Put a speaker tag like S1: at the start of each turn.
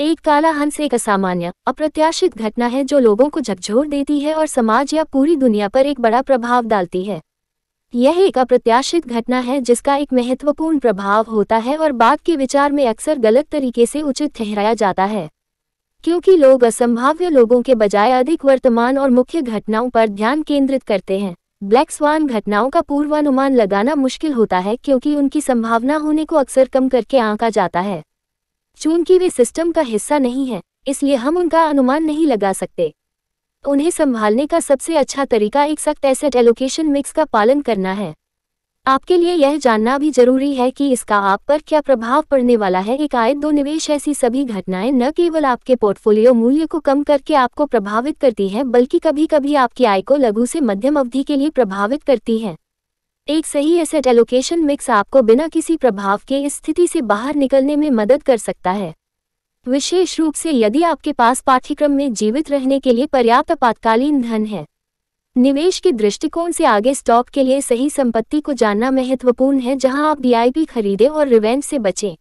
S1: एक काला हंस एक असामान्य अप्रत्याशित घटना है जो लोगों को झकझोर देती है और समाज या पूरी दुनिया पर एक बड़ा प्रभाव डालती है यह एक अप्रत्याशित घटना है जिसका एक महत्वपूर्ण प्रभाव होता है और बाद के विचार में अक्सर गलत तरीके से उचित ठहराया जाता है क्योंकि लोग असंभाव्य लोगों के बजाय अधिक वर्तमान और मुख्य घटनाओं पर ध्यान केंद्रित करते हैं ब्लैक स्वान घटनाओं का पूर्वानुमान लगाना मुश्किल होता है क्योंकि उनकी संभावना होने को अक्सर कम करके आंका जाता है चूंकि वे सिस्टम का हिस्सा नहीं है इसलिए हम उनका अनुमान नहीं लगा सकते उन्हें संभालने का सबसे अच्छा तरीका एक सख्त एसेट एलोकेशन मिक्स का पालन करना है आपके लिए यह जानना भी जरूरी है कि इसका आप पर क्या प्रभाव पड़ने वाला है एक आयत दो निवेश ऐसी सभी घटनाएं न केवल आपके पोर्टफोलियो मूल्य को कम करके आपको प्रभावित करती हैं बल्कि कभी कभी आपकी आय को लघु से मध्यम अवधि के लिए प्रभावित करती हैं एक सही एसेट एलोकेशन मिक्स आपको बिना किसी प्रभाव के इस स्थिति से बाहर निकलने में मदद कर सकता है विशेष रूप से यदि आपके पास पाठ्यक्रम में जीवित रहने के लिए पर्याप्त आपातकालीन धन है निवेश के दृष्टिकोण से आगे स्टॉक के लिए सही संपत्ति को जानना महत्वपूर्ण है जहां आप डीआईपी खरीदें और रिवेंज से बचें